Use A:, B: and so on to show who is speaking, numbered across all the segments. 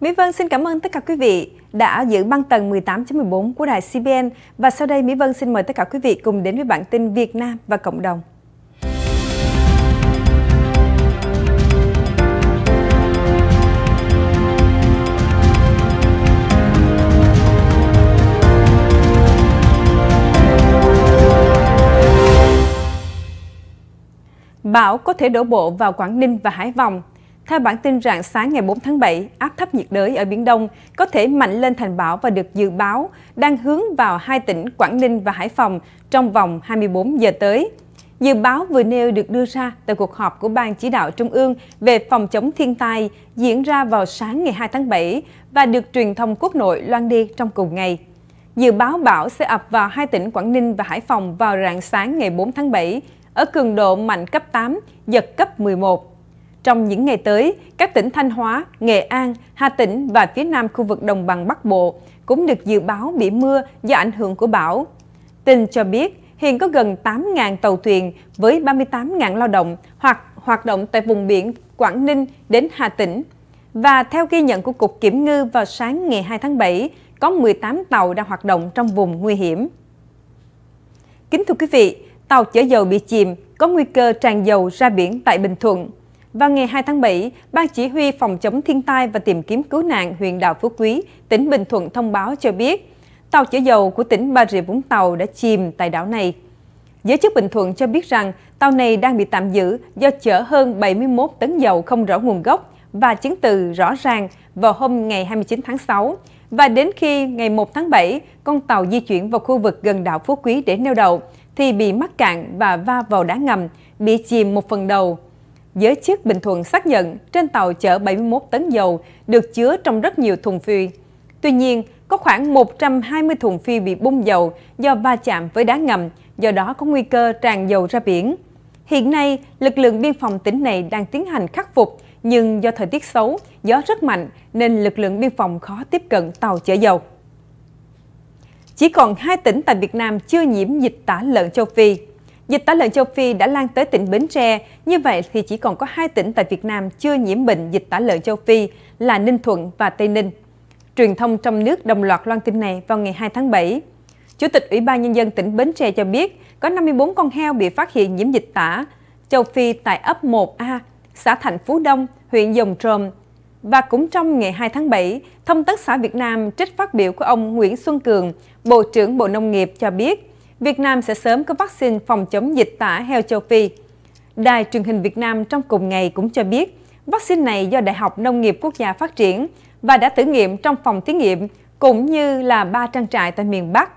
A: Mỹ Vân xin cảm ơn tất cả quý vị đã giữ băng tầng 18.14 của đài CBN và sau đây Mỹ Vân xin mời tất cả quý vị cùng đến với bản tin Việt Nam và cộng đồng. Bão có thể đổ bộ vào Quảng Ninh và Hải Phòng – theo bản tin rạng sáng ngày 4 tháng 7, áp thấp nhiệt đới ở Biển Đông có thể mạnh lên thành bão và được dự báo đang hướng vào hai tỉnh Quảng Ninh và Hải Phòng trong vòng 24 giờ tới. Dự báo vừa nêu được đưa ra tại cuộc họp của Ban Chỉ đạo Trung ương về phòng chống thiên tai diễn ra vào sáng ngày 2 tháng 7 và được truyền thông quốc nội loan đi trong cùng ngày. Dự báo bão sẽ ập vào hai tỉnh Quảng Ninh và Hải Phòng vào rạng sáng ngày 4 tháng 7 ở cường độ mạnh cấp 8, giật cấp 11. Trong những ngày tới, các tỉnh Thanh Hóa, Nghệ An, Hà Tĩnh và phía nam khu vực đồng bằng Bắc Bộ cũng được dự báo bị mưa do ảnh hưởng của bão. Tin cho biết, hiện có gần 8.000 tàu thuyền với 38.000 lao động hoặc hoạt động tại vùng biển Quảng Ninh đến Hà Tĩnh. Và theo ghi nhận của Cục Kiểm ngư vào sáng ngày 2 tháng 7, có 18 tàu đang hoạt động trong vùng nguy hiểm. Kính thưa quý vị, tàu chở dầu bị chìm có nguy cơ tràn dầu ra biển tại Bình Thuận. Vào ngày 2 tháng 7, Ban Chỉ huy Phòng chống thiên tai và tìm kiếm cứu nạn huyện đảo Phú Quý, tỉnh Bình Thuận thông báo cho biết, tàu chở dầu của tỉnh Bà Rịa Vũng Tàu đã chìm tại đảo này. Giới chức Bình Thuận cho biết rằng tàu này đang bị tạm giữ do chở hơn 71 tấn dầu không rõ nguồn gốc và chứng từ rõ ràng vào hôm ngày 29 tháng 6. Và đến khi ngày 1 tháng 7, con tàu di chuyển vào khu vực gần đảo Phú Quý để neo đậu, thì bị mắc cạn và va vào đá ngầm, bị chìm một phần đầu Giới chức Bình Thuận xác nhận trên tàu chở 71 tấn dầu được chứa trong rất nhiều thùng phi. Tuy nhiên, có khoảng 120 thùng phi bị bung dầu do va chạm với đá ngầm, do đó có nguy cơ tràn dầu ra biển. Hiện nay, lực lượng biên phòng tỉnh này đang tiến hành khắc phục, nhưng do thời tiết xấu, gió rất mạnh nên lực lượng biên phòng khó tiếp cận tàu chở dầu. Chỉ còn hai tỉnh tại Việt Nam chưa nhiễm dịch tả lợn châu Phi. Dịch tả lợn châu Phi đã lan tới tỉnh Bến Tre, như vậy thì chỉ còn có hai tỉnh tại Việt Nam chưa nhiễm bệnh dịch tả lợn châu Phi là Ninh Thuận và Tây Ninh. Truyền thông trong nước đồng loạt loan tin này vào ngày 2 tháng 7. Chủ tịch Ủy ban Nhân dân tỉnh Bến Tre cho biết có 54 con heo bị phát hiện nhiễm dịch tả châu Phi tại ấp 1A, xã Thành Phú Đông, huyện Dòng Trôm. Và cũng trong ngày 2 tháng 7, Thông tấn xã Việt Nam trích phát biểu của ông Nguyễn Xuân Cường, Bộ trưởng Bộ Nông nghiệp cho biết Việt Nam sẽ sớm có vaccine phòng chống dịch tả heo châu Phi. Đài truyền hình Việt Nam trong cùng ngày cũng cho biết, vaccine này do Đại học Nông nghiệp Quốc gia phát triển và đã thử nghiệm trong phòng thí nghiệm cũng như là ba trang trại tại miền Bắc.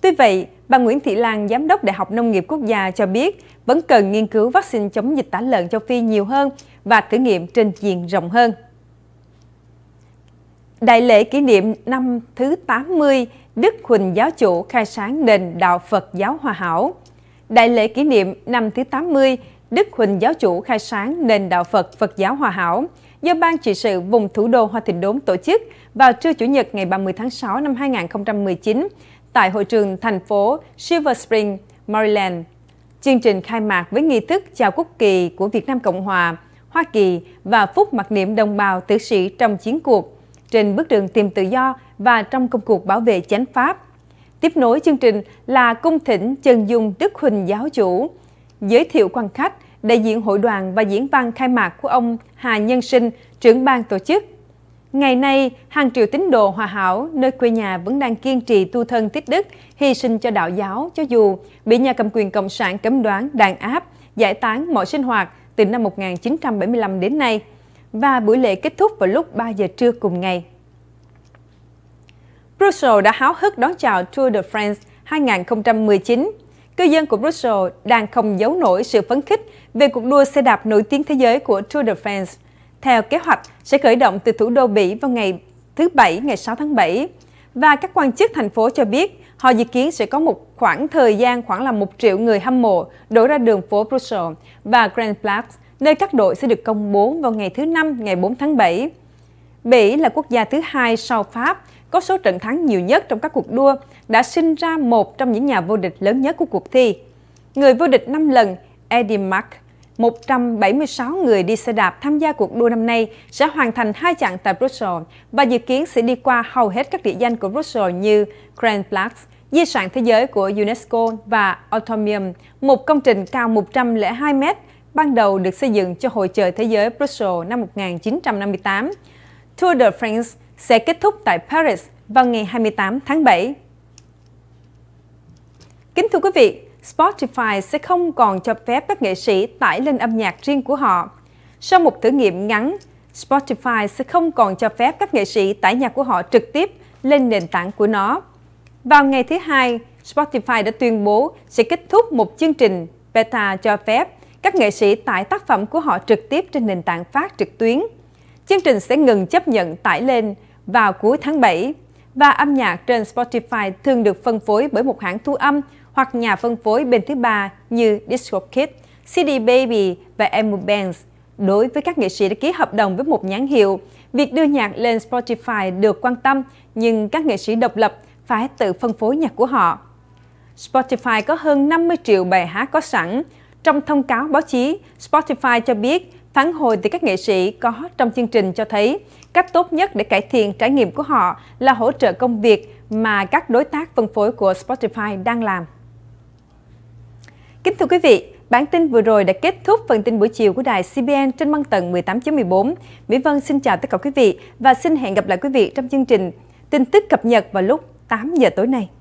A: Tuy vậy, bà Nguyễn Thị Lan, Giám đốc Đại học Nông nghiệp Quốc gia cho biết vẫn cần nghiên cứu vaccine chống dịch tả lợn châu Phi nhiều hơn và thử nghiệm trên diện rộng hơn. Đại lễ kỷ niệm năm thứ 80 Đức Huỳnh Giáo chủ khai sáng nền đạo Phật giáo Hòa Hảo. Đại lễ kỷ niệm năm thứ 80 Đức Huỳnh Giáo chủ khai sáng nền đạo Phật Phật giáo Hòa Hảo do Ban trị sự vùng thủ đô Hoa Thịnh Đốn tổ chức vào trưa Chủ nhật ngày 30 tháng 6 năm 2019 tại hội trường thành phố Silver Spring, Maryland. Chương trình khai mạc với nghi thức chào quốc kỳ của Việt Nam Cộng Hòa, Hoa Kỳ và phúc mặc niệm đồng bào tử sĩ trong chiến cuộc trên bước đường tìm tự do và trong công cuộc bảo vệ chánh pháp. Tiếp nối chương trình là Cung Thỉnh Trần Dung Đức Huỳnh Giáo Chủ, giới thiệu quan khách, đại diện hội đoàn và diễn văn khai mạc của ông Hà Nhân Sinh, trưởng ban tổ chức. Ngày nay, hàng triệu tín đồ hòa hảo nơi quê nhà vẫn đang kiên trì tu thân tích đức, hy sinh cho đạo giáo cho dù bị nhà cầm quyền Cộng sản cấm đoán, đàn áp, giải tán mọi sinh hoạt từ năm 1975 đến nay – và buổi lễ kết thúc vào lúc 3 giờ trưa cùng ngày. Brussels đã háo hức đón chào Tour de France 2019. Cư dân của Brussels đang không giấu nổi sự phấn khích về cuộc đua xe đạp nổi tiếng thế giới của Tour de France. Theo kế hoạch, sẽ khởi động từ thủ đô Bỉ vào ngày thứ Bảy, ngày 6 tháng 7. Và các quan chức thành phố cho biết họ dự kiến sẽ có một khoảng thời gian khoảng là một triệu người hâm mộ đổ ra đường phố Brussels và Grand Place nơi các đội sẽ được công bố vào ngày thứ Năm, ngày 4 tháng 7. Bỉ là quốc gia thứ hai sau Pháp, có số trận thắng nhiều nhất trong các cuộc đua, đã sinh ra một trong những nhà vô địch lớn nhất của cuộc thi. Người vô địch 5 lần, Eddie Mark, 176 người đi xe đạp tham gia cuộc đua năm nay sẽ hoàn thành hai chặng tại Brussels và dự kiến sẽ đi qua hầu hết các địa danh của Brussels như Grand Place, Di sản Thế giới của UNESCO và Automium, một công trình cao 102 mét ban đầu được xây dựng cho Hội chợ Thế giới Brussels năm 1958. Tour de France sẽ kết thúc tại Paris vào ngày 28 tháng 7. Kính thưa quý vị, Spotify sẽ không còn cho phép các nghệ sĩ tải lên âm nhạc riêng của họ. Sau một thử nghiệm ngắn, Spotify sẽ không còn cho phép các nghệ sĩ tải nhạc của họ trực tiếp lên nền tảng của nó. Vào ngày thứ hai, Spotify đã tuyên bố sẽ kết thúc một chương trình beta cho phép các nghệ sĩ tải tác phẩm của họ trực tiếp trên nền tảng phát trực tuyến. Chương trình sẽ ngừng chấp nhận tải lên vào cuối tháng 7 và âm nhạc trên Spotify thường được phân phối bởi một hãng thu âm hoặc nhà phân phối bên thứ ba như DiscoKid, CD Baby và Emu Bands. Đối với các nghệ sĩ đã ký hợp đồng với một nhãn hiệu, việc đưa nhạc lên Spotify được quan tâm, nhưng các nghệ sĩ độc lập phải tự phân phối nhạc của họ. Spotify có hơn 50 triệu bài hát có sẵn trong thông cáo báo chí, Spotify cho biết phản hồi từ các nghệ sĩ có trong chương trình cho thấy cách tốt nhất để cải thiện trải nghiệm của họ là hỗ trợ công việc mà các đối tác phân phối của Spotify đang làm. Kính thưa quý vị, bản tin vừa rồi đã kết thúc phần tin buổi chiều của đài CBN trên băng tần 18.14. Mỹ Vân xin chào tất cả quý vị và xin hẹn gặp lại quý vị trong chương trình tin tức cập nhật vào lúc 8 giờ tối nay.